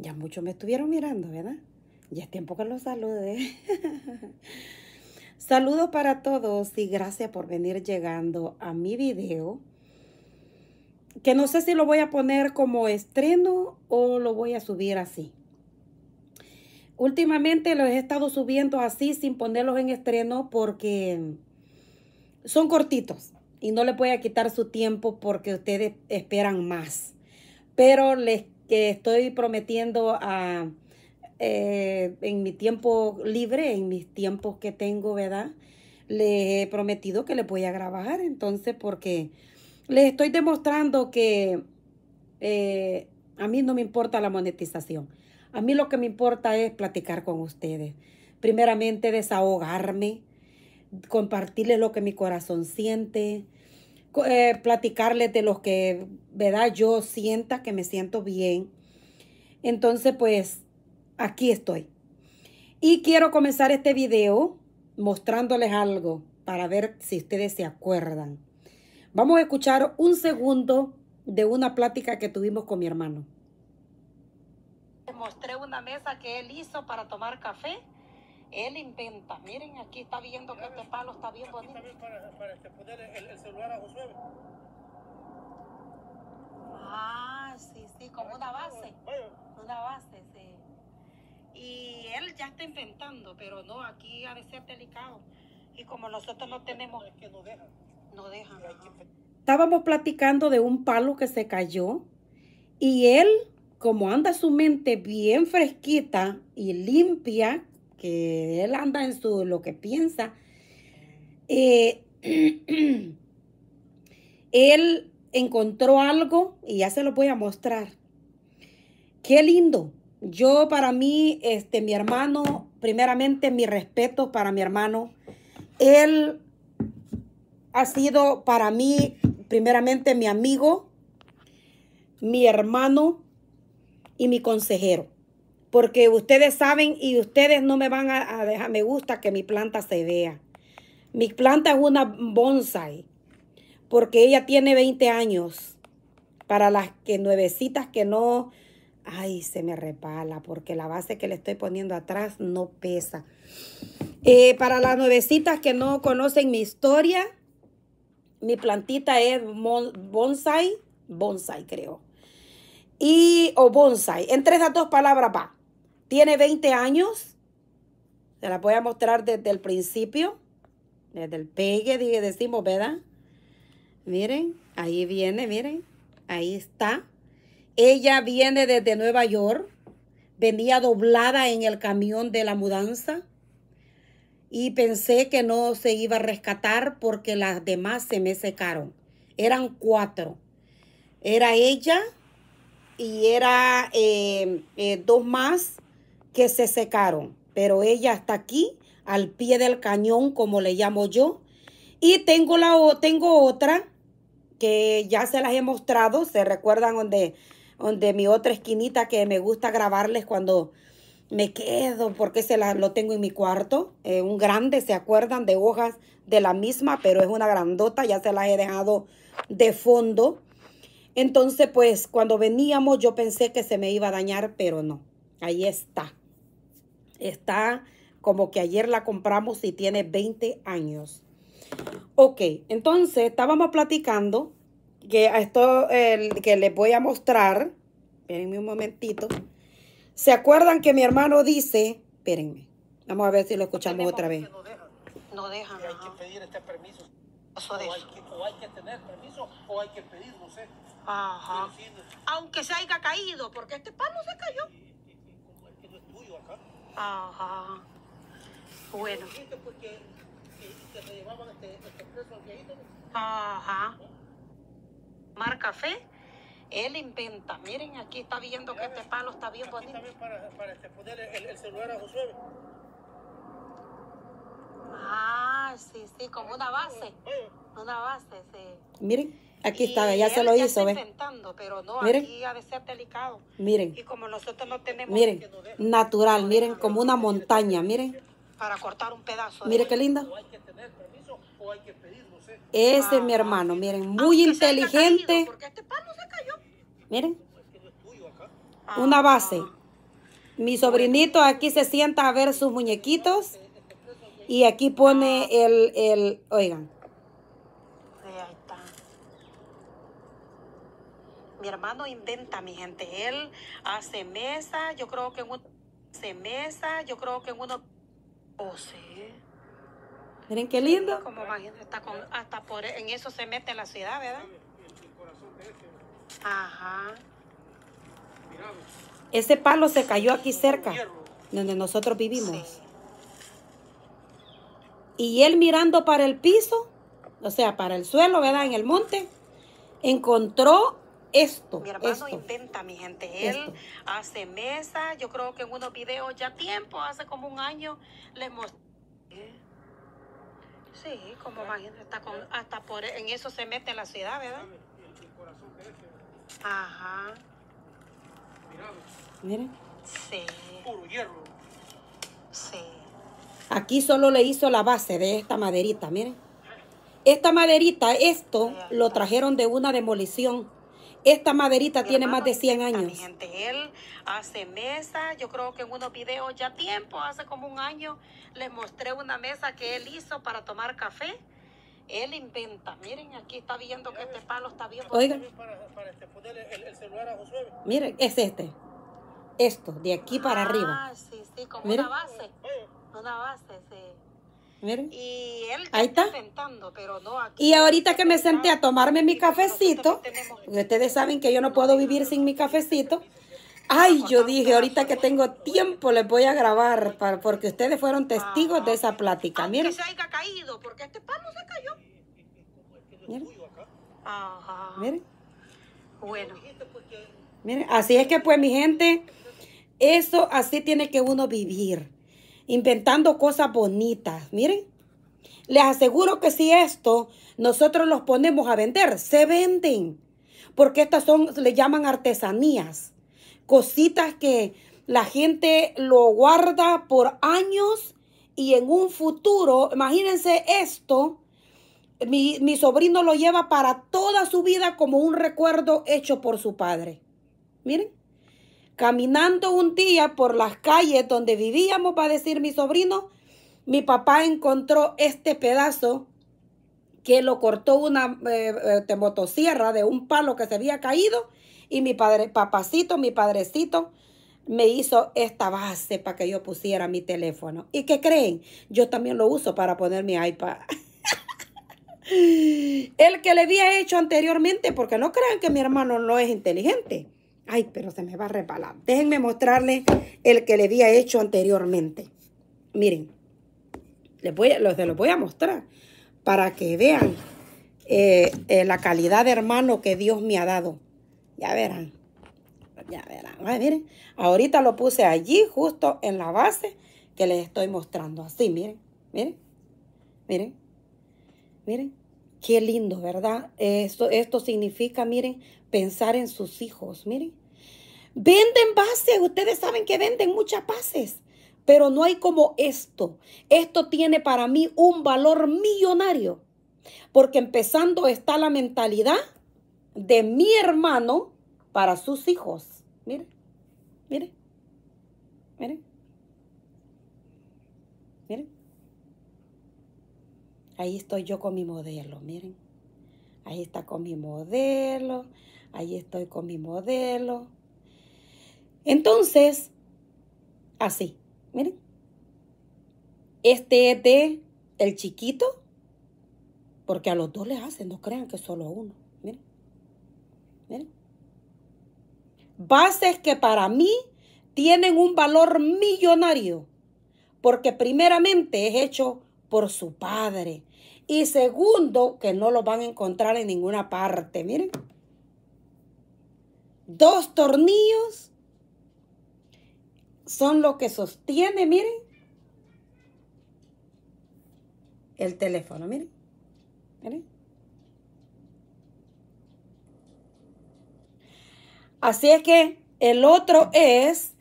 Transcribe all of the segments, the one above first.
Ya muchos me estuvieron mirando, ¿verdad? Ya es tiempo que los salude. Saludos para todos y gracias por venir llegando a mi video. Que no sé si lo voy a poner como estreno o lo voy a subir así. Últimamente los he estado subiendo así sin ponerlos en estreno porque son cortitos y no les voy a quitar su tiempo porque ustedes esperan más. Pero les que estoy prometiendo a, eh, en mi tiempo libre, en mis tiempos que tengo, ¿verdad? Les he prometido que les voy a grabar, entonces, porque les estoy demostrando que eh, a mí no me importa la monetización. A mí lo que me importa es platicar con ustedes. Primeramente, desahogarme, compartirles lo que mi corazón siente, eh, platicarles de los que, ¿verdad? Yo sienta que me siento bien. Entonces, pues, aquí estoy. Y quiero comenzar este video mostrándoles algo para ver si ustedes se acuerdan. Vamos a escuchar un segundo de una plática que tuvimos con mi hermano. Mostré una mesa que él hizo para tomar café él inventa. Miren, aquí está viendo que este palo está bien bonito. para, para este, poner el, celular a Josué. Ah, sí, sí, como una base. Una base, sí. Y él ya está inventando, pero no, aquí ha de ser delicado. Y como nosotros no tenemos... Es que no dejan. No dejan. Estábamos platicando de un palo que se cayó y él, como anda su mente bien fresquita y limpia, que él anda en su, lo que piensa. Eh, él encontró algo y ya se lo voy a mostrar. Qué lindo. Yo para mí, este, mi hermano, primeramente mi respeto para mi hermano. Él ha sido para mí, primeramente mi amigo, mi hermano y mi consejero porque ustedes saben y ustedes no me van a, dejar, me gusta que mi planta se vea. Mi planta es una bonsai, porque ella tiene 20 años. Para las que nuevecitas que no, ay, se me repala, porque la base que le estoy poniendo atrás no pesa. Eh, para las nuevecitas que no conocen mi historia, mi plantita es bonsai, bonsai creo. Y, o bonsai, entre esas dos palabras va. Tiene 20 años. Se la voy a mostrar desde el principio. Desde el pegue, decimos, ¿verdad? Miren, ahí viene, miren. Ahí está. Ella viene desde Nueva York. Venía doblada en el camión de la mudanza. Y pensé que no se iba a rescatar porque las demás se me secaron. Eran cuatro. Era ella y era eh, eh, dos más que se secaron, pero ella está aquí, al pie del cañón, como le llamo yo. Y tengo, la, tengo otra que ya se las he mostrado, se recuerdan donde, donde mi otra esquinita que me gusta grabarles cuando me quedo, porque se la, lo tengo en mi cuarto, eh, un grande, se acuerdan, de hojas de la misma, pero es una grandota, ya se las he dejado de fondo. Entonces, pues cuando veníamos yo pensé que se me iba a dañar, pero no, ahí está. Está como que ayer la compramos y tiene 20 años. Ok, entonces estábamos platicando que a esto que les voy a mostrar. Espérenme un momentito. ¿Se acuerdan que mi hermano dice? Espérenme. Vamos a ver si lo escuchamos otra vez. No dejan. Hay que pedir este permiso. O hay, que, tener permiso o hay que pedir, no sé. Ajá. Aunque se haya caído, porque este palo se cayó. Ajá. Bueno. Ajá. Marca Café. Él inventa. Miren, aquí está viendo que este palo está bien bonito. para, este, poner el, celular a Josué. Ah, sí, sí, como una base. Una base, sí. Miren. Aquí está, ya se lo hizo, ¿ves? miren, Miren. Y como nosotros no tenemos natural, miren, como una montaña, miren. Para cortar un pedazo. Mire qué linda. Ese este es mi hermano, miren, muy inteligente. Miren. una ah. base. Mi sobrinito aquí se sienta a ver sus muñequitos este, este y aquí pone el, el oigan, hermano inventa, mi gente. Él hace mesa, yo creo que en un, hace mesa, yo creo que en uno... Oh, Miren qué lindo. Como hasta, con, hasta por, en eso se mete la ciudad, ¿verdad? Ajá. Ese palo se cayó aquí cerca, donde nosotros vivimos. Y él mirando para el piso, o sea, para el suelo, ¿verdad? En el monte, encontró esto. Mi hermano inventa, mi gente. Él hace mesa. Yo creo que en unos videos ya tiempo, hace como un año, les mostré. Sí, como imagínate, hasta, hasta por, e, en eso se mete la ciudad, ¿verdad? Este, Ajá. Miren. Sí. Puro hierro. Sí. Aquí solo le hizo la base de esta maderita, miren. Esta maderita, esto lo trajeron de una demolición esta maderita tiene más de 100 años. Él hace mesa, yo creo que en unos videos ya tiempo, hace como un año, les mostré una mesa que él hizo para tomar café. Él inventa. Miren, aquí está viendo que este palo está bien. Oigan. Este, miren, es este. Esto, de aquí para ah, arriba. Ah, sí, sí, como una base. Una base, sí. Miren. Y él Ahí está. pero no aquí. Y ahorita que me senté a tomarme mi cafecito, ustedes saben que yo no puedo vivir sin mi cafecito. Ay, yo dije, ahorita que tengo tiempo les voy a grabar porque ustedes fueron testigos de esa plática. Miren. Miren. Bueno. Miren, así es que pues mi gente, eso así tiene que uno vivir inventando cosas bonitas. Miren, les aseguro que si esto nosotros los ponemos a vender, se venden. Porque estas son, le llaman artesanías. Cositas que la gente lo guarda por años y en un futuro, imagínense esto, mi, mi, sobrino lo lleva para toda su vida como un recuerdo hecho por su padre. Miren, Caminando un día por las calles donde vivíamos, va a decir mi sobrino, mi papá encontró este pedazo que lo cortó una eh, eh, motosierra de un palo que se había caído y mi padre, papacito, mi padrecito, me hizo esta base para que yo pusiera mi teléfono. ¿Y qué creen? Yo también lo uso para poner mi iPad. El que le había hecho anteriormente, porque no crean que mi hermano no es inteligente. Ay, pero se me va a repalar. Déjenme mostrarles el que le había hecho anteriormente. Miren, les voy, a, voy a mostrar para que vean eh, eh, la calidad de hermano que Dios me ha dado. Ya verán, ya verán. miren, ahorita lo puse allí, justo en la base que les estoy mostrando. Así, miren, miren, miren, miren. Qué lindo, ¿verdad? Esto, esto significa, miren, pensar en sus hijos. Miren, venden bases, ustedes saben que venden muchas bases, pero no hay como esto. Esto tiene para mí un valor millonario, porque empezando está la mentalidad de mi hermano para sus hijos. Miren, miren, miren, miren. Ahí estoy yo con mi modelo, miren. Ahí está con mi modelo. Ahí estoy con mi modelo. Entonces, así, miren. Este es de el chiquito, porque a los dos les hacen, no crean que solo uno. Miren, miren. Bases que para mí tienen un valor millonario, porque primeramente es hecho por su padre. Y segundo, que no lo van a encontrar en ninguna parte. Miren. Dos tornillos son lo que sostiene, miren, el teléfono, miren. miren. Así es que el otro es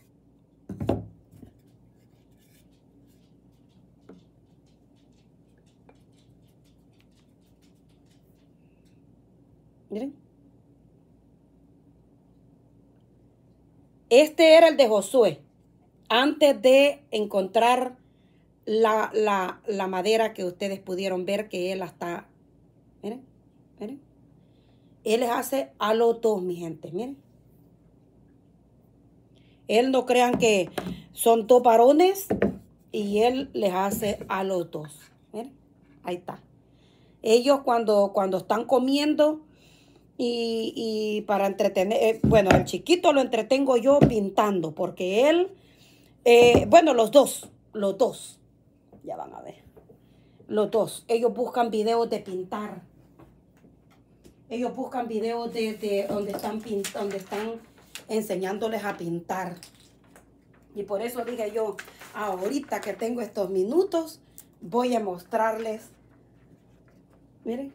Este era el de Josué, antes de encontrar la, madera que ustedes pudieron ver que él hasta, miren, miren, él les hace a los dos, mi gente, miren. Él no crean que son toparones y él les hace a los dos. Miren, ahí está. Ellos cuando, cuando están comiendo, y, para entretener, eh, bueno, el chiquito lo entretengo yo pintando, porque él, eh, bueno, los dos, los dos, ya van a ver, los dos, ellos buscan videos de pintar. Ellos buscan videos de, donde, están donde están enseñándoles a pintar. Y por eso dije yo, ahorita que tengo estos minutos, voy a mostrarles. Miren.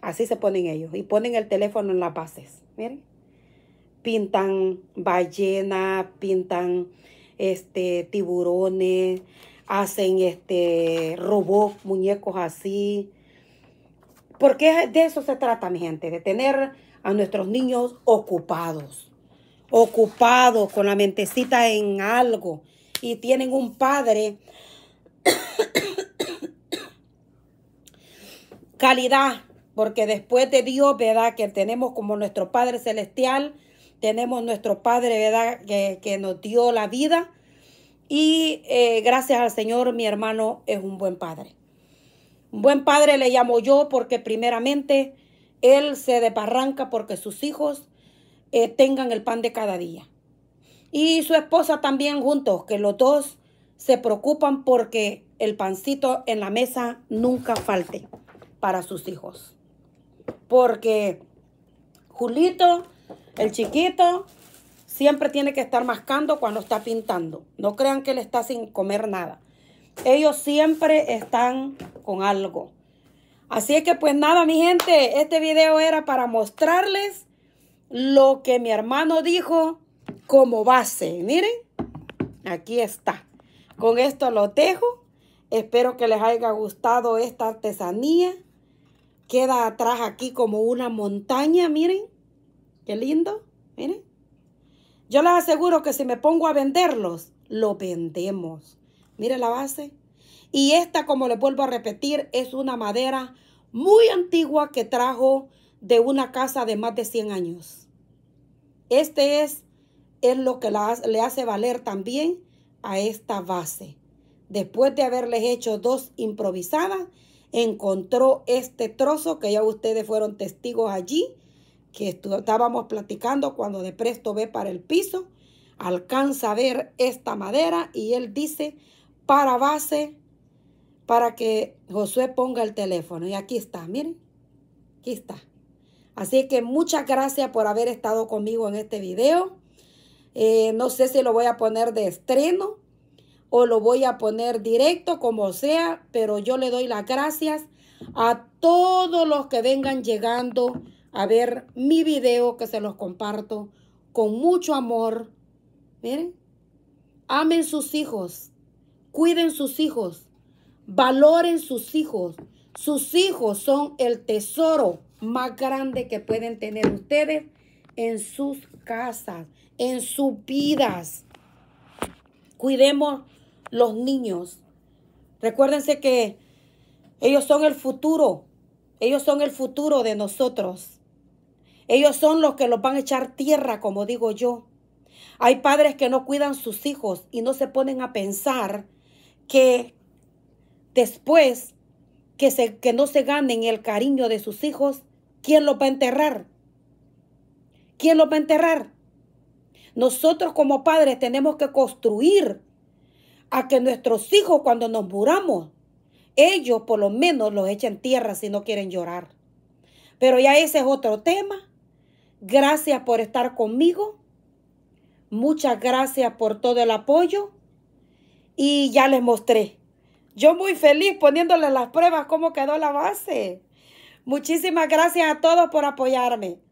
Así se ponen ellos. Y ponen el teléfono en las bases. Miren. Pintan ballena, pintan este, tiburones, hacen este, robots, muñecos así. Porque de eso se trata, mi gente, de tener a nuestros niños ocupados. Ocupados, con la mentecita en algo. Y tienen un padre. calidad porque después de Dios, ¿verdad? Que tenemos como nuestro Padre Celestial, tenemos nuestro Padre, ¿verdad? Que, nos dio la vida. Y eh, gracias al Señor, mi hermano es un buen padre. Un buen padre le llamo yo porque primeramente él se desbarranca porque sus hijos eh, tengan el pan de cada día. Y su esposa también juntos, que los dos se preocupan porque el pancito en la mesa nunca falte para sus hijos porque Julito, el chiquito, siempre tiene que estar mascando cuando está pintando. No crean que él está sin comer nada. Ellos siempre están con algo. Así es que pues nada, mi gente, este video era para mostrarles lo que mi hermano dijo como base. Miren, aquí está. Con esto lo dejo. Espero que les haya gustado esta artesanía. Queda atrás aquí como una montaña, miren. Qué lindo, miren. Yo les aseguro que si me pongo a venderlos, lo vendemos. Miren la base. Y esta, como les vuelvo a repetir, es una madera muy antigua que trajo de una casa de más de 100 años. Este es, es lo que le hace valer también a esta base. Después de haberles hecho dos improvisadas encontró este trozo que ya ustedes fueron testigos allí, que estábamos platicando cuando de presto ve para el piso, alcanza a ver esta madera y él dice, para base, para que Josué ponga el teléfono. Y aquí está, miren, aquí está. Así que muchas gracias por haber estado conmigo en este video. Eh, no sé si lo voy a poner de estreno o lo voy a poner directo, como sea, pero yo le doy las gracias a todos los que vengan llegando a ver mi video que se los comparto con mucho amor. Miren, amen sus hijos, cuiden sus hijos, valoren sus hijos. Sus hijos son el tesoro más grande que pueden tener ustedes en sus casas, en sus vidas. Cuidemos los niños. Recuérdense que ellos son el futuro. Ellos son el futuro de nosotros. Ellos son los que los van a echar tierra, como digo yo. Hay padres que no cuidan sus hijos y no se ponen a pensar que después que, se, que no se ganen el cariño de sus hijos, ¿quién los va a enterrar? ¿Quién los va a enterrar? Nosotros como padres tenemos que construir a que nuestros hijos cuando nos muramos, ellos por lo menos los echen tierra si no quieren llorar. Pero ya ese es otro tema. Gracias por estar conmigo. Muchas gracias por todo el apoyo. Y ya les mostré. Yo muy feliz poniéndoles las pruebas cómo quedó la base. Muchísimas gracias a todos por apoyarme.